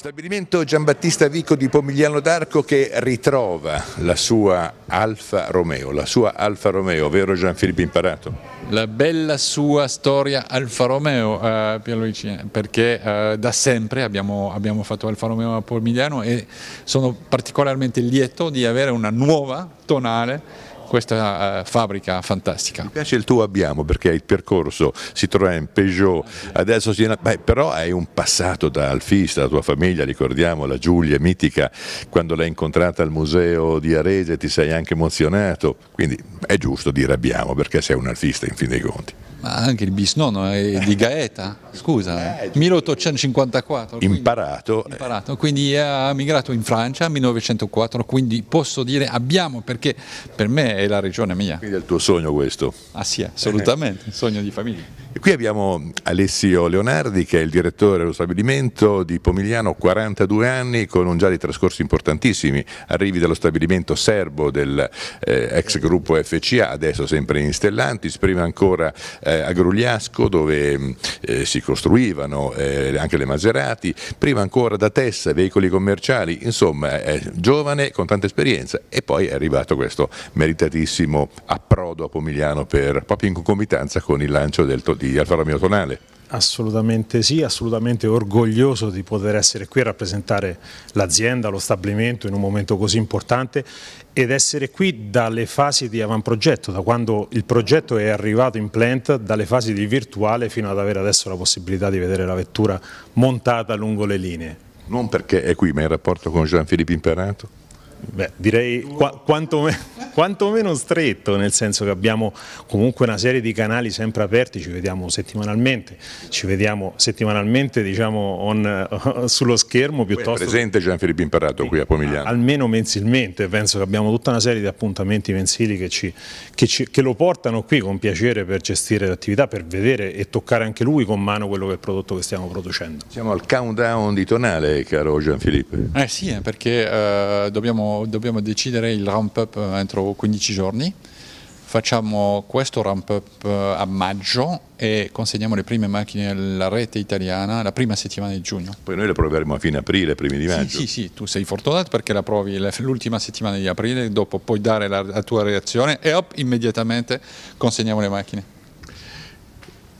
Stabilimento Giambattista Vico di Pomigliano d'Arco che ritrova la sua Alfa Romeo, la sua Alfa Romeo, vero Gianfilippo Imparato? La bella sua storia Alfa Romeo, eh, Pierluigi, perché eh, da sempre abbiamo, abbiamo, fatto Alfa Romeo a Pomigliano e sono particolarmente lieto di avere una nuova tonale questa eh, fabbrica fantastica. Mi piace il tuo abbiamo perché hai il percorso Citroën, Peugeot, adesso si... Beh, però hai un passato da alfista, la tua famiglia, ricordiamo la Giulia mitica, quando l'hai incontrata al museo di Arese ti sei anche emozionato, quindi è giusto dire abbiamo perché sei un alfista in fin dei conti. Ma anche il bisnonno è di Gaeta, scusa, 1854. Eh. Eh, quindi, imparato. Eh. imparato. Quindi ha migrato in Francia nel 1904, quindi posso dire abbiamo perché per me è la regione mia. Quindi è il tuo sogno questo? Ah sì, assolutamente, un sogno di famiglia qui abbiamo Alessio Leonardi che è il direttore dello stabilimento di Pomigliano, 42 anni, con un già dei trascorsi importantissimi, arrivi dallo stabilimento serbo del eh, gruppo FCA, adesso sempre in Stellantis, prima ancora eh, a Grugliasco dove eh, si costruivano eh, anche le Maserati, prima ancora da Tessa, veicoli commerciali, insomma è giovane con tanta esperienza e poi è arrivato questo meritatissimo approdo a Pomigliano per, proprio in concomitanza con il lancio del di Alfa Romeo Tonale. Assolutamente sì, assolutamente orgoglioso di poter essere qui a rappresentare l'azienda, lo stabilimento in un momento così importante ed essere qui dalle fasi di avamprogetto, da quando il progetto è arrivato in plant, dalle fasi di virtuale fino ad avere adesso la possibilità di vedere la vettura montata lungo le linee. Non perché è qui, ma in rapporto con Gianfilippo Imperato? Beh, direi qua, quantomeno, quantomeno stretto, nel senso che abbiamo comunque una serie di canali sempre aperti, ci vediamo settimanalmente, ci vediamo settimanalmente diciamo, on, uh, sullo schermo piuttosto... È presente Gianfilippo Imparato sì, qui a Pomigliano? Almeno mensilmente, penso che abbiamo tutta una serie di appuntamenti mensili che, ci, che, ci, che lo portano qui con piacere per gestire l'attività, per vedere e toccare anche lui con mano quello che è il prodotto che stiamo producendo. Siamo al countdown di Tonale, caro Gianfilippo. Eh sì, eh, perché eh, dobbiamo dobbiamo, decidere il ramp up eh, entro 15 giorni facciamo questo ramp up eh, a maggio e consegniamo le prime macchine alla rete italiana la prima settimana di giugno. Poi noi le proveremo a fine aprile, primi di maggio. Sì, sì, sì tu sei fortunato perché la provi l'ultima settimana di aprile, dopo puoi dare la, la tua reazione e hop, immediatamente consegniamo le macchine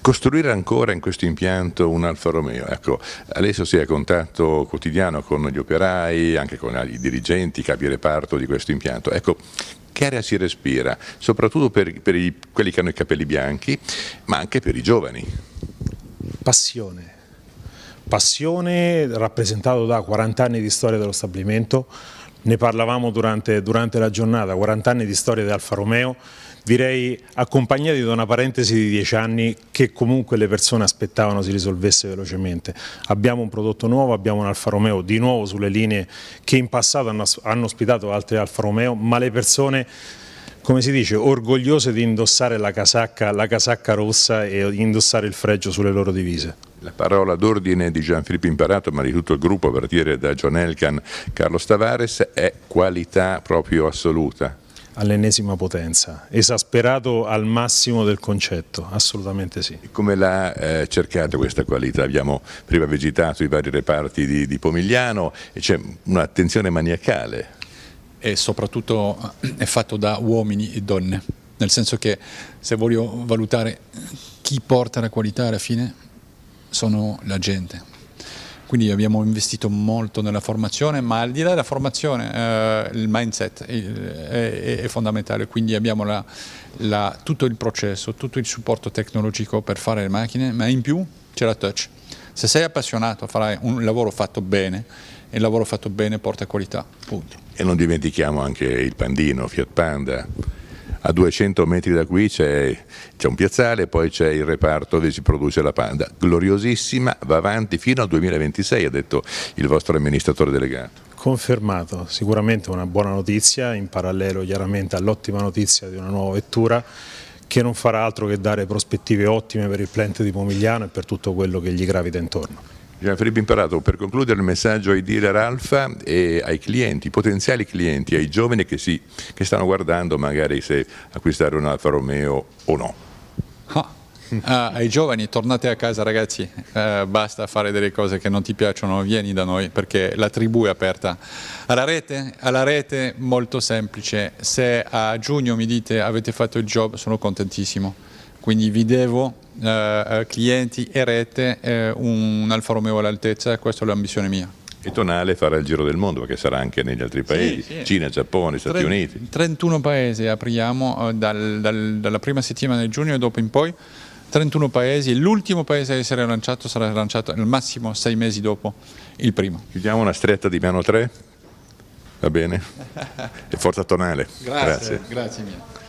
costruire ancora in questo impianto un Alfa Romeo. Ecco, adesso si è a contatto quotidiano con gli operai, anche con i dirigenti, i capi reparto di questo impianto. Ecco, che aria si respira, soprattutto per, per i, quelli che hanno i capelli bianchi, ma anche per i giovani? Passione. Passione rappresentato da 40 anni di storia dello stabilimento, ne parlavamo durante, durante la giornata, 40 anni di storia di Alfa Romeo, direi accompagnati da una parentesi di dieci anni che comunque le persone aspettavano si risolvesse velocemente. Abbiamo un prodotto nuovo, abbiamo un Alfa Romeo di nuovo sulle linee che in passato hanno, hanno ospitato altri Alfa Romeo, ma le persone come si dice, orgogliose di indossare la casacca, la casacca rossa e indossare il fregio sulle loro divise. La parola d'ordine di Gianfilippo Imparato, ma di tutto il gruppo, a partire da John Elkan, Carlo Stavares, è qualità proprio assoluta all'ennesima potenza, esasperato al massimo del concetto, assolutamente sì. come l'ha eh, cercata questa qualità? Abbiamo prima visitato i vari reparti di, di Pomigliano e c'è un'attenzione maniacale. E soprattutto eh, è fatto da uomini e donne, nel senso che se voglio valutare chi porta la qualità alla fine sono la gente, quindi abbiamo investito molto nella formazione, ma al di là della formazione eh, il mindset eh, è, è, è, fondamentale, quindi abbiamo la, la, tutto il processo, tutto il supporto tecnologico per fare le macchine, ma in più c'è la touch. Se sei appassionato farai un lavoro fatto bene e il lavoro fatto bene porta qualità. Punto. E non dimentichiamo anche il pandino, Fiat Panda a 200 metri da qui c'è, un piazzale, poi c'è il reparto dove si produce la panda, gloriosissima, va avanti fino al 2026, ha detto il vostro amministratore delegato. Confermato, sicuramente una buona notizia, in parallelo chiaramente all'ottima notizia di una nuova vettura che non farà altro che dare prospettive ottime per il plant di Pomigliano e per tutto quello che gli gravita intorno. Gianfilippo Imparato, per concludere il messaggio ai dealer alfa e ai clienti, potenziali clienti, ai giovani che, si, che stanno guardando magari se acquistare un Alfa Romeo o no. Oh. Ah, ai giovani, tornate a casa ragazzi, eh, basta fare delle cose che non ti piacciono, vieni da noi perché la tribù è aperta. Alla rete, alla rete molto semplice, se a giugno mi dite avete fatto il job sono contentissimo quindi vi devo eh, eh, clienti e rete eh, un Alfa Romeo all'altezza e questa è l'ambizione mia. E Tonale farà il giro del mondo perché sarà anche negli altri paesi, sì, sì. Cina, Giappone, Stati Tre, Uniti. 31 paesi apriamo eh, dal, dal, dalla prima settimana di giugno e dopo in poi 31 paesi, l'ultimo paese a essere lanciato sarà lanciato al massimo sei mesi dopo il primo. Chiudiamo una stretta di piano 3, va bene? E forza Tonale. grazie. grazie, grazie mille.